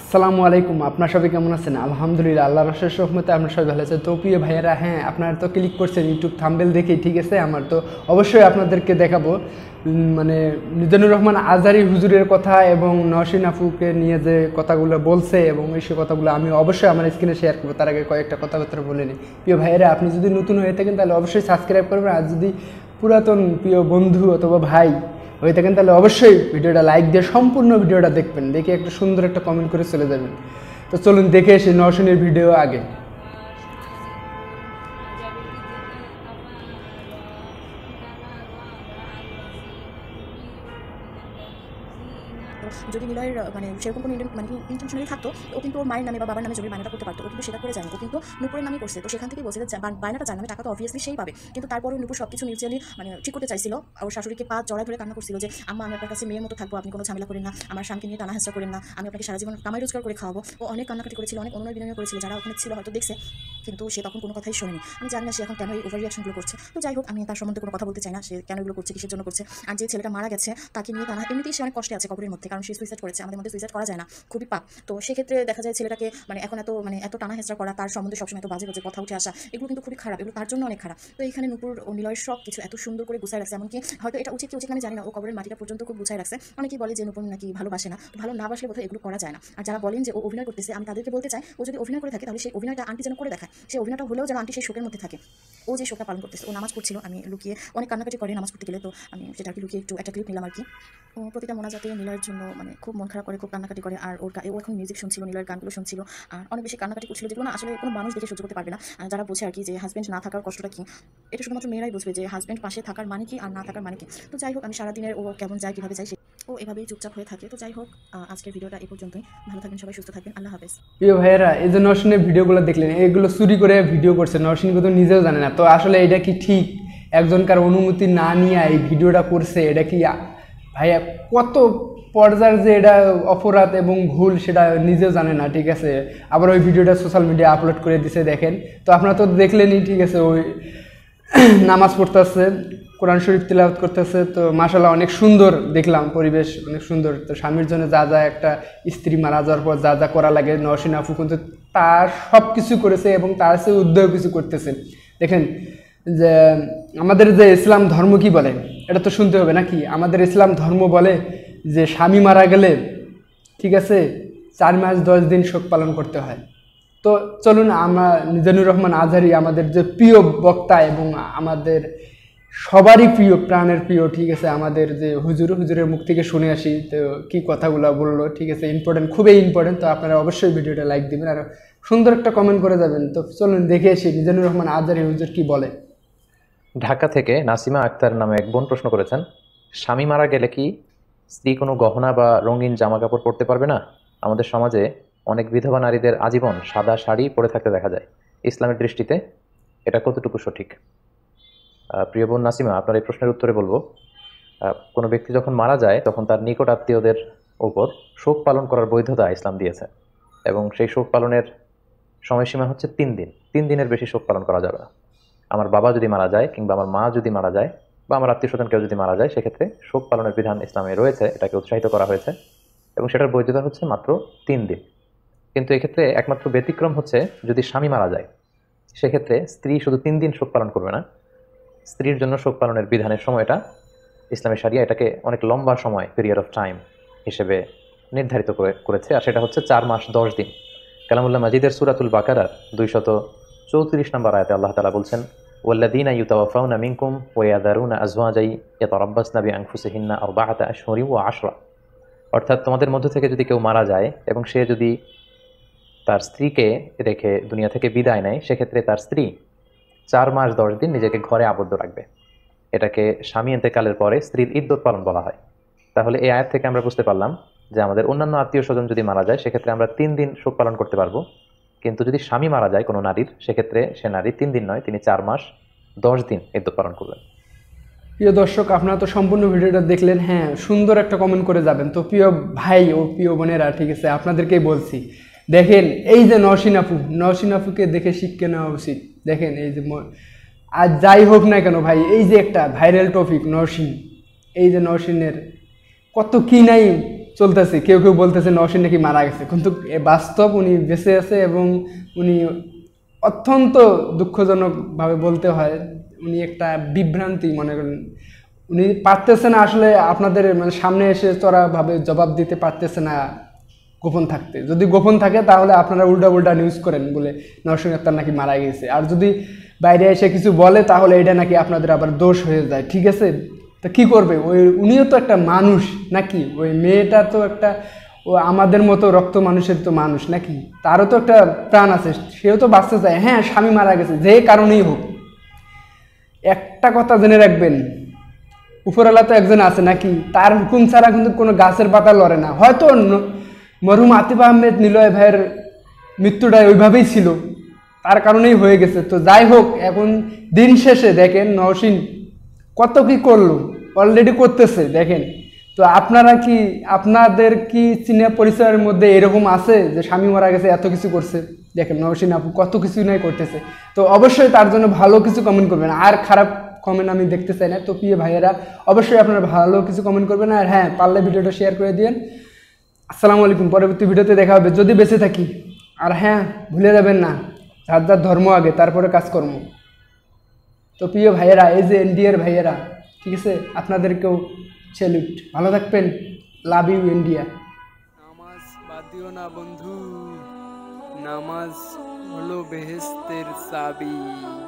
আসসালামু আলাইকুম আপনার সবাই কেমন আছেন আলহামদুলিল্লাহ আল্লাহ রসের সহমতে আপনার সবাই ভালো আছেন তো প্রিয় ভাইয়েরা হ্যাঁ আপনারা তো ক্লিক করছেন ইউটিউব থাম্বেল দেখেই ঠিক আছে আমার তো অবশ্যই আপনাদেরকে দেখাবো মানে মিজানুর রহমান আজারি হুজুরের কথা এবং নসিন আফুকে নিয়ে যে কথাগুলো বলছে এবং এই সে কথাগুলো আমি অবশ্যই আমার স্ক্রিনে শেয়ার করবো তার আগে কয়েকটা কথাবার্তা বলে নিই প্রিয় ভাইয়েরা আপনি যদি নতুন হয়ে থাকেন তাহলে অবশ্যই সাবস্ক্রাইব করবেন আর যদি পুরাতন প্রিয় বন্ধু অথবা ভাই হয়ে থাকেন তাহলে অবশ্যই ভিডিওটা লাইক দিয়ে সম্পূর্ণ ভিডিওটা দেখবেন দেখে একটা সুন্দর একটা কমেন্ট করে চলে যাবেন তো চলুন দেখে এসে নশনের ভিডিও আগে যদি নিলয়ের মানে সেরকম কোনো মানে ইন্টেনশনালি থাকতো ও কিন্তু ওর মায়ের নামে বা বাবার নামে জমির বায়নাটা করতে পারতো ও কিন্তু সেটা করে জানে ও কিন্তু নুপুরের নামে করছে তো সেখান থেকে বলছে যে বায়নাটা জানাবে টাকা তো অবভিয়াসলি সেই পাবে কিন্তু তারপরে নুপুর সব কিছু মিউচুয়ালি মানে ঠিক করতে চাইছিল ওর শাশুড়িকে পা জড়ায় ধরে কান্না করছিল যে আমা আমি আপনার কাছে মেয়ের মতো থাকবো আপনি কোনো ঝামেলা করেন না আমার স্বামীকে নিয়ে টানা হাসা করেন না আমি আপনাকে সারা জীবন কামাই রোজগার করে খাওয়াবো ও অনেক কান্নাকাটি করেছিল অনেক অনুনয় বিনয় করেছিল যারা ওখানে ছিল হয়তো দেখছে কিন্তু সে তখন কোনো কথাই শোনেনি আমি জানি না সে এখন কেন এই ওভার রিয়াকশনগুলো করছে তো যাই হোক আমি তার সম্বন্ধে কোনো কথা বলতে চাই না সে কেন এগুলো করছে কিসের জন্য করছে আর যে ছেলেটা মারা গেছে তাকে নিয়ে তারা এমনিতেই সে অনেক কষ্টে আছে কবরের মধ্যে কারণ সে সুইসাইড করেছে আমাদের মধ্যে সুইসাইড করা যায় না খুবই পাপ তো সেক্ষেত্রে দেখা যায় ছেলেটাকে মানে এখন এত মানে এত টানা হেঁচড়া করা তার সম্বন্ধে সবসময় এত বাজে বাজে কথা উঠে আসা এগুলো কিন্তু খুবই খারাপ এগুলো তার জন্য অনেক খারাপ তো এখানে নুপুর ও নিলয়ের সব কিছু এত সুন্দর করে গুছায় রাখছে এমনকি হয়তো এটা উচিত কি উচিত আমি জানি না ও কবরের মাটিটা পর্যন্ত খুব গুছায় রাখছে অনেকেই বলে যে নুপুর নাকি ভালোবাসে না ভালো না বাসলে বোধহয় এগুলো করা যায় না আর যারা বলেন যে ও অভিনয় করতেছে আমি তাদেরকে বলতে চাই ও যদি অভিনয় করে থাকে তাহলে সেই অভিনয়টা আন্টি যেন করে দেখায় সে অভিনয়টা হলেও যেন আন্টি সেই শোকের মধ্যে থাকে ও যে শোকটা পালন করতেছে ও নামাজ পড়ছিল আমি লুকিয়ে অনেক কান্নাকাটি করে নামাজ পড়তে গেলে তো আমি সেটা কি লুকিয়ে একটু একটা ক্লিপ নিলাম আর কি ও প্রতিটা মোনাজাতে নীলার জন্য মানে খুব মন খারাপ করে খুব কান্নাকাটি করে আর ওর ও এখন মিউজিক শুনছিল নীলার গানগুলো শুনছিল আর অনেক বেশি কান্নাকাটি করছিল যেগুলো না আসলে কোনো মানুষ দেখে সহ্য করতে পারবে না যারা বোঝে আর কি যে হাজব্যান্ড না থাকার কষ্টটা কি এটা শুধুমাত্র মেয়েরাই বুঝবে যে হাজব্যান্ড পাশে থাকার মানে কি আর না থাকার মানে কি তো যাই হোক আমি সারাদিনের ও কেমন যায় কীভাবে যাই ও এভাবেই চুপচাপ হয়ে থাকে তো যাই হোক আজকের ভিডিওটা এই পর্যন্তই ভালো থাকবেন সবাই সুস্থ থাকবেন আল্লাহ হাফেজ প্রিয় ভাইয়েরা এই যে নরসিংহের ভিডিওগুলো দেখলেন এগুলো চুরি করে ভিডিও করছে নরসিংহ তো নিজেও জানে না তো আসলে এটা কি ঠিক একজনকার অনুমতি না নিয়ে এই ভিডিওটা করছে এটা কি ভাইয়া কত পর্যায়ের যে এটা অপরাধ এবং ভুল সেটা নিজেও জানে না ঠিক আছে আবার ওই ভিডিওটা সোশ্যাল মিডিয়া আপলোড করে দিছে দেখেন তো আপনারা তো দেখলেনই ঠিক আছে ওই নামাজ পড়তে আসছে কোরআন শরীফ তিলাবত করতেছে তো মাসাল্লাহ অনেক সুন্দর দেখলাম পরিবেশ অনেক সুন্দর তো স্বামীর জন্য যা যা একটা স্ত্রী মারা যাওয়ার পর যা যা করা লাগে নরসিন আফু কিন্তু তার সব কিছু করেছে এবং তার সে উদ্যোগ কিছু করতেছে দেখেন যে আমাদের যে ইসলাম ধর্ম কি বলে এটা তো শুনতে হবে নাকি আমাদের ইসলাম ধর্ম বলে যে স্বামী মারা গেলে ঠিক আছে চার মাস দশ দিন শোক পালন করতে হয় তো চলুন আমরা নিজানুর রহমান আজহারি আমাদের যে প্রিয় বক্তা এবং আমাদের সবারই প্রিয় প্রাণের প্রিয় ঠিক আছে আমাদের যে হুজুর হুজুরের মুখ থেকে শুনে আসি তো কী কথাগুলো বললো ঠিক আছে ইম্পর্টেন্ট খুবই ইম্পর্টেন্ট তো আপনারা অবশ্যই ভিডিওটা লাইক দেবেন আর সুন্দর একটা কমেন্ট করে যাবেন তো চলুন দেখে আসি মিজানুর রহমান আজারি হুজুর কি বলে ঢাকা থেকে নাসিমা আক্তার নামে এক বোন প্রশ্ন করেছেন স্বামী মারা গেলে কি স্ত্রী কোনো গহনা বা রঙিন জামা কাপড় পরতে পারবে না আমাদের সমাজে অনেক বিধবা নারীদের আজীবন সাদা শাড়ি পরে থাকতে দেখা যায় ইসলামের দৃষ্টিতে এটা কতটুকু সঠিক প্রিয় বোন নাসিমা আপনার এই প্রশ্নের উত্তরে বলবো কোনো ব্যক্তি যখন মারা যায় তখন তার নিকট আত্মীয়দের ওপর শোক পালন করার বৈধতা ইসলাম দিয়েছে এবং সেই শোক পালনের সময়সীমা হচ্ছে তিন দিন তিন দিনের বেশি শোক পালন করা যাবে আমার বাবা যদি মারা যায় কিংবা আমার মা যদি মারা যায় বা আমার আত্মীয় স্বজন কেউ যদি মারা যায় সেক্ষেত্রে শোক পালনের বিধান ইসলামে রয়েছে এটাকে উৎসাহিত করা হয়েছে এবং সেটার বৈধতা হচ্ছে মাত্র তিন দিন কিন্তু এক্ষেত্রে একমাত্র ব্যতিক্রম হচ্ছে যদি স্বামী মারা যায় সেক্ষেত্রে স্ত্রী শুধু তিন দিন শোক পালন করবে না স্ত্রীর জন্য শোক পালনের বিধানের সময়টা ইসলামী সারিয়া এটাকে অনেক লম্বা সময় পিরিয়ড অফ টাইম হিসেবে নির্ধারিত করেছে আর সেটা হচ্ছে চার মাস দশ দিন কালামুল্লাহ মাজিদের সুরাতুল বাকারার দুইশত চৌত্রিশ নম্বর আয়তে আল্লাহ তালা বলছেন ওয়াল্লাদিনা ইউতাওয়াফাউনা মিনকুম ওয়াদারুনা আজওয়াজাই হিন্না বিআনফুসিহিন্না বাহাতা শরি ও আশরা অর্থাৎ তোমাদের মধ্য থেকে যদি কেউ মারা যায় এবং সে যদি তার স্ত্রীকে রেখে দুনিয়া থেকে বিদায় নেয় সেক্ষেত্রে তার স্ত্রী চার মাস দশ দিন নিজেকে ঘরে আবদ্ধ রাখবে এটাকে স্বামী এতেকালের পরে স্ত্রীর ইদ্যত পালন বলা হয় তাহলে এই আয়ের থেকে আমরা বুঝতে পারলাম যে আমাদের অন্যান্য আত্মীয় স্বজন যদি মারা যায় সেক্ষেত্রে আমরা তিন দিন শোক পালন করতে পারবো কিন্তু যদি স্বামী মারা যায় কোনো নারীর সেক্ষেত্রে সে নারী তিন দিন নয় তিনি চার মাস দশ দিন ইদ্যত পালন করবেন প্রিয় দর্শক আপনারা তো সম্পূর্ণ ভিডিওটা দেখলেন হ্যাঁ সুন্দর একটা কমেন্ট করে যাবেন তো প্রিয় ভাই ও প্রিয় বোনেরা ঠিক আছে আপনাদেরকেই বলছি দেখেন এই যে নরসিনাপু নরসিনাপুকে দেখে শিক্ষা নেওয়া উচিত দেখেন এই যে আর যাই হোক না কেন ভাই এই যে একটা ভাইরাল টপিক নরসিং এই যে নরসিংয়ের কত কী নাই চলতেছে কেউ কেউ বলতেছে নরসিং নাকি মারা গেছে কিন্তু এ বাস্তব উনি বেঁচে আছে এবং উনি অত্যন্ত দুঃখজনকভাবে বলতে হয় উনি একটা বিভ্রান্তি মনে করেন উনি পারতেছে না আসলে আপনাদের মানে সামনে এসে চড়াভাবে জবাব দিতে পারতেছে না গোপন থাকতে যদি গোপন থাকে তাহলে আপনারা উল্টা উল্টা নিউজ করেন বলে নরসিংহ আক্তার নাকি মারা গেছে আর যদি বাইরে এসে কিছু বলে তাহলে এটা নাকি আপনাদের আবার দোষ হয়ে যায় ঠিক আছে তা কি করবে ওই উনিও তো একটা মানুষ নাকি ওই মেয়েটা তো একটা ও আমাদের মতো রক্ত মানুষের তো মানুষ নাকি তারও তো একটা প্রাণ আছে সেও তো বাঁচতে চায় হ্যাঁ স্বামী মারা গেছে যে কারণেই হোক একটা কথা জেনে রাখবেন উপরওয়ালা তো একজন আছে নাকি তার হুকুম ছাড়া কিন্তু কোনো গাছের পাতা লড়ে না হয়তো মরহুম আতিফ আহমেদ নিলয় ভাইয়ের মৃত্যুটা ওইভাবেই ছিল তার কারণেই হয়ে গেছে তো যাই হোক এখন দিন শেষে দেখেন নহসিন কত কি করলো অলরেডি করতেছে দেখেন তো আপনারা কি আপনাদের কি চিনা পরিচয়ের মধ্যে এরকম আছে যে স্বামী মারা গেছে এত কিছু করছে দেখেন নহসিন আপু কত কিছু নাই করতেছে তো অবশ্যই তার জন্য ভালো কিছু কমেন্ট করবেন আর খারাপ কমেন্ট আমি দেখতে চাই না তো প্রিয় ভাইয়েরা অবশ্যই আপনারা ভালো কিছু কমেন্ট করবেন আর হ্যাঁ পারলে ভিডিওটা শেয়ার করে দিন আসসালামু আলাইকুম পরবর্তী ভিডিওতে দেখা হবে যদি বেঁচে থাকি আর হ্যাঁ ভুলে যাবেন না যার যার ধর্ম আগে তারপরে কাজকর্ম তো প্রিয় ভাইয়েরা এই যে এনডিএর ভাইয়েরা ঠিক আছে আপনাদেরকেও সেলুট ভালো থাকবেন লাভ ইউ ইন্ডিয়া নামাজ না বন্ধু নামাজ হলো বেহেস্তের সাবি